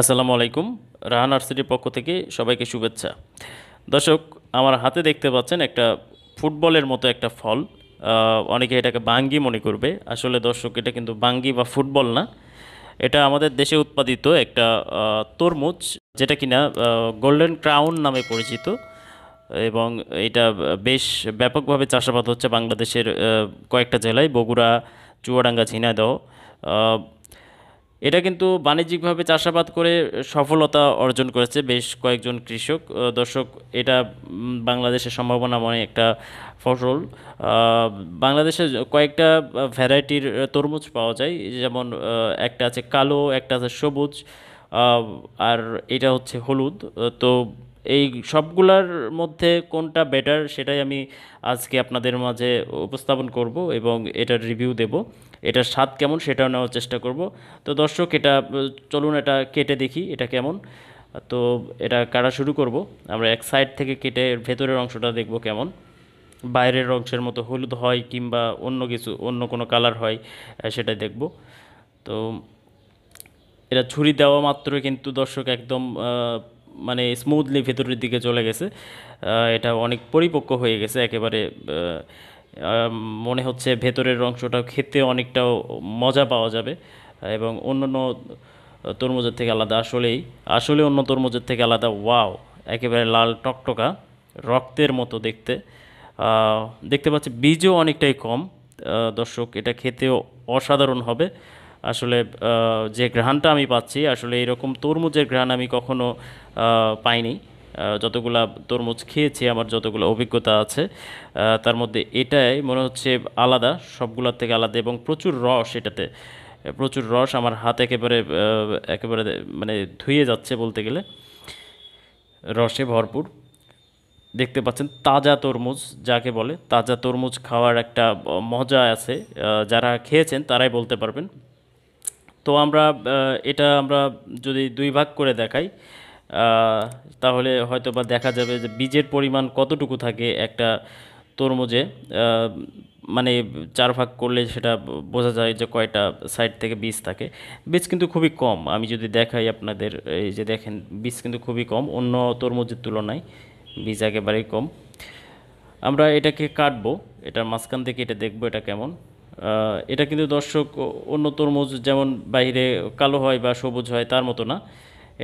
আসসালামু আলাইকুম রাহান আর্সিটির পক্ষ থেকে সবাইকে শুভেচ্ছা দর্শক আমার হাতে দেখতে পাচ্ছেন একটা ফুটবলের মতো একটা ফল অনেকে এটাকে বাঙ্গি মনে করবে আসলে দর্শক এটা কিন্তু বাঙ্গি বা ফুটবল না এটা আমাদের দেশে উৎপাদিত একটা তরমুজ যেটা কিনা গোল্ডেন ক্রাউন নামে পরিচিত এবং এটা বেশ ব্যাপকভাবে চাষাবাদ হচ্ছে বাংলাদেশের কয়েকটা জেলায় বগুড়া চুয়াডাঙ্গা ঝিনাইদহ এটা কিন্তু বাণিজ্যিকভাবে চাষাবাদ করে সফলতা অর্জন করেছে বেশ কয়েকজন কৃষক দর্শক এটা বাংলাদেশের সম্ভাবনাময় একটা ফসল বাংলাদেশে কয়েকটা ভ্যারাইটির তরমুজ পাওয়া যায় যেমন একটা আছে কালো একটা আছে সবুজ আর এটা হচ্ছে হলুদ তো এই সবগুলার মধ্যে কোনটা বেটার সেটাই আমি আজকে আপনাদের মাঝে উপস্থাপন করব এবং এটার রিভিউ দেব এটার স্বাদ কেমন সেটাও নেওয়ার চেষ্টা করব তো দর্শক এটা চলুন এটা কেটে দেখি এটা কেমন তো এটা কাটা শুরু করব আমরা এক সাইড থেকে কেটে ভেতরের অংশটা দেখব কেমন বাইরের অংশের মতো হলুদ হয় কিংবা অন্য কিছু অন্য কোনো কালার হয় সেটাই দেখব তো এটা ছুরি দেওয়া মাত্র কিন্তু দর্শক একদম মানে স্মুথলি ভেতরের দিকে চলে গেছে এটা অনেক পরিপক্ক হয়ে গেছে একেবারে মনে হচ্ছে ভেতরের অংশটা খেতে অনেকটাও মজা পাওয়া যাবে এবং অন্যান্য তরমুজের থেকে আলাদা আসলেই আসলে অন্য তরমুজের থেকে আলাদা ওয়াও একেবারে লাল টকটকা রক্তের মতো দেখতে দেখতে পাচ্ছি বীজও অনেকটাই কম দর্শক এটা খেতেও অসাধারণ হবে আসলে যে ঘ্রাণটা আমি পাচ্ছি আসলে এরকম তরমুজের ঘ্রাণ আমি কখনো পাইনি যতগুলা তরমুজ খেয়েছি আমার যতগুলো অভিজ্ঞতা আছে তার মধ্যে এটাই মনে হচ্ছে আলাদা সবগুলোর থেকে আলাদা এবং প্রচুর রস এটাতে প্রচুর রস আমার হাত একেবারে একেবারে মানে ধুয়ে যাচ্ছে বলতে গেলে রসে ভরপুর দেখতে পাচ্ছেন তাজা তরমুজ যাকে বলে তাজা তরমুজ খাওয়ার একটা মজা আছে যারা খেয়েছেন তারাই বলতে পারবেন তো আমরা এটা আমরা যদি দুই ভাগ করে দেখাই তাহলে হয়তো বা দেখা যাবে যে বীজের পরিমাণ কতটুকু থাকে একটা তরমুজে মানে চার ভাগ করলে সেটা বোঝা যায় যে কয়টা সাইড থেকে বীজ থাকে বীজ কিন্তু খুবই কম আমি যদি দেখাই আপনাদের এই যে দেখেন বীজ কিন্তু খুবই কম অন্য তরমুজের তুলনায় বীজ একেবারেই কম আমরা এটাকে কাটবো এটার মাঝখান থেকে এটা দেখবো এটা কেমন এটা কিন্তু দর্শক অন্য তরমুজ যেমন বাইরে কালো হয় বা সবুজ হয় তার মতো না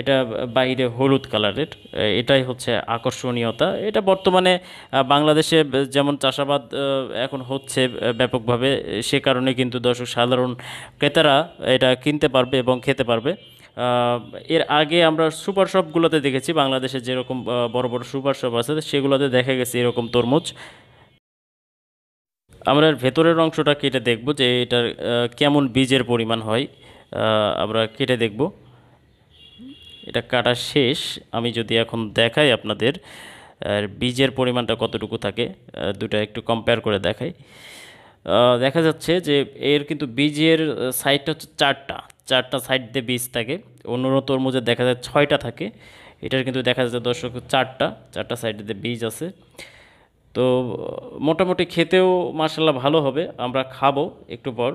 এটা বাইরে হলুদ কালারের এটাই হচ্ছে আকর্ষণীয়তা এটা বর্তমানে বাংলাদেশে যেমন চাষাবাদ এখন হচ্ছে ব্যাপকভাবে সে কারণে কিন্তু দর্শক সাধারণ ক্রেতারা এটা কিনতে পারবে এবং খেতে পারবে এর আগে আমরা সুপার শপগুলোতে দেখেছি বাংলাদেশে যেরকম বড় বড় সুপার শপ আছে সেগুলোতে দেখা গেছে এরকম তরমুজ আমরা ভেতরের অংশটা কেটে দেখব যে এটার কেমন বীজের পরিমাণ হয় আমরা কেটে দেখব এটা কাটা শেষ আমি যদি এখন দেখাই আপনাদের আর বীজের পরিমাণটা কতটুকু থাকে দুটা একটু কম্পেয়ার করে দেখাই দেখা যাচ্ছে যে এর কিন্তু বীজের সাইডটা হচ্ছে চারটা চারটা সাইড দিয়ে বীজ থাকে অন্য তরমুজের দেখা যায় ছয়টা থাকে এটার কিন্তু দেখা যাচ্ছে দর্শক চারটা চারটা সাইড দিয়ে বীজ আছে তো মোটামুটি খেতেও মার্শাল্লাহ ভালো হবে আমরা খাবো একটু পর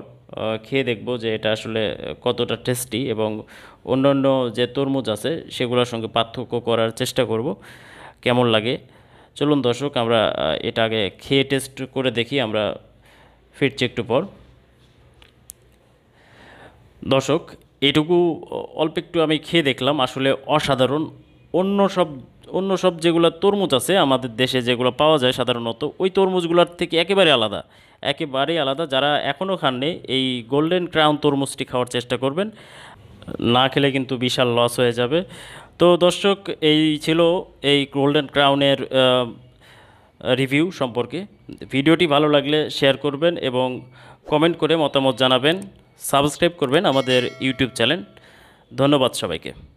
খেয়ে দেখব যে এটা আসলে কতটা টেস্টি এবং অন্যান্য যে তরমুজ আছে সেগুলোর সঙ্গে পার্থক্য করার চেষ্টা করব কেমন লাগে চলুন দর্শক আমরা এটা আগে খেয়ে টেস্ট করে দেখি আমরা ফিরছি একটু পর দর্শক এটুকু অল্প একটু আমি খেয়ে দেখলাম আসলে অসাধারণ অন্য সব অন্য সব যেগুলো তরমুজ আছে আমাদের দেশে যেগুলো পাওয়া যায় সাধারণত ওই তরমুজগুলোর থেকে একেবারে আলাদা একেবারেই আলাদা যারা এখনও খাননি এই গোল্ডেন ক্রাউন তরমুজটি খাওয়ার চেষ্টা করবেন না খেলে কিন্তু বিশাল লস হয়ে যাবে তো দর্শক এই ছিল এই গোল্ডেন ক্রাউনের রিভিউ সম্পর্কে ভিডিওটি ভালো লাগলে শেয়ার করবেন এবং কমেন্ট করে মতামত জানাবেন সাবস্ক্রাইব করবেন আমাদের ইউটিউব চ্যানেল ধন্যবাদ সবাইকে